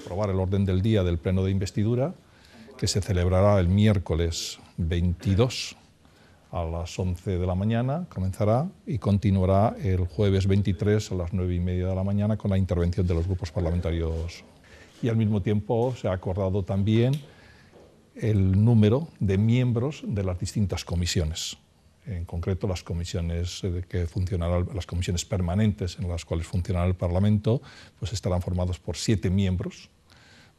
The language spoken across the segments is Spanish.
aprobar el orden del día del pleno de investidura que se celebrará el miércoles 22 a las 11 de la mañana, comenzará y continuará el jueves 23 a las 9 y media de la mañana con la intervención de los grupos parlamentarios. Y al mismo tiempo se ha acordado también el número de miembros de las distintas comisiones en concreto las comisiones eh, que funcionarán las comisiones permanentes en las cuales funcionará el Parlamento, pues estarán formados por siete miembros,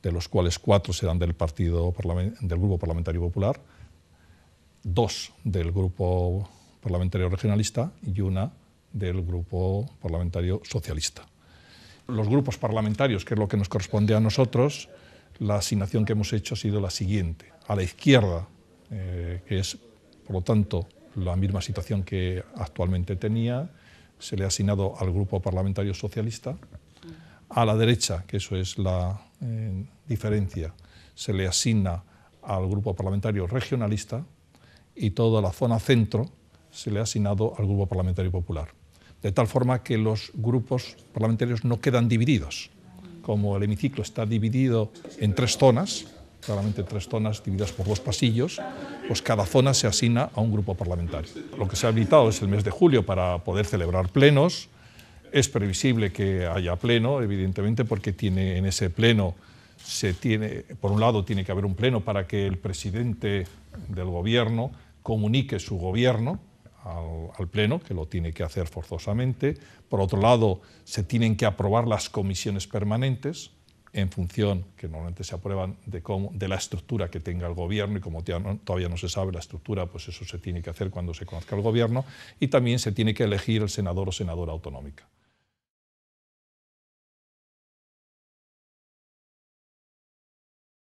de los cuales cuatro serán del partido del Grupo Parlamentario Popular, dos del Grupo Parlamentario Regionalista y una del Grupo Parlamentario Socialista. Los grupos parlamentarios, que es lo que nos corresponde a nosotros, la asignación que hemos hecho ha sido la siguiente. A la izquierda, eh, que es, por lo tanto, la misma situación que actualmente tenía, se le ha asignado al Grupo Parlamentario Socialista, a la derecha, que eso es la eh, diferencia, se le asigna al Grupo Parlamentario Regionalista y toda la zona centro se le ha asignado al Grupo Parlamentario Popular. De tal forma que los grupos parlamentarios no quedan divididos. Como el hemiciclo está dividido en tres zonas, claramente tres zonas divididas por dos pasillos, pues cada zona se asigna a un grupo parlamentario. Lo que se ha habilitado es el mes de julio para poder celebrar plenos. Es previsible que haya pleno, evidentemente, porque tiene en ese pleno por un lado tiene que haber un pleno para que el presidente del gobierno comunique su gobierno, al, Pleno, que lo tiene que hacer forzosamente. Por otro lado, se tienen que aprobar las comisiones permanentes, en función, que normalmente se aprueban, de, cómo, de la estructura que tenga el gobierno y como todavía no se sabe la estructura, pues eso se tiene que hacer cuando se conozca el gobierno y también se tiene que elegir el senador o senadora autonómica.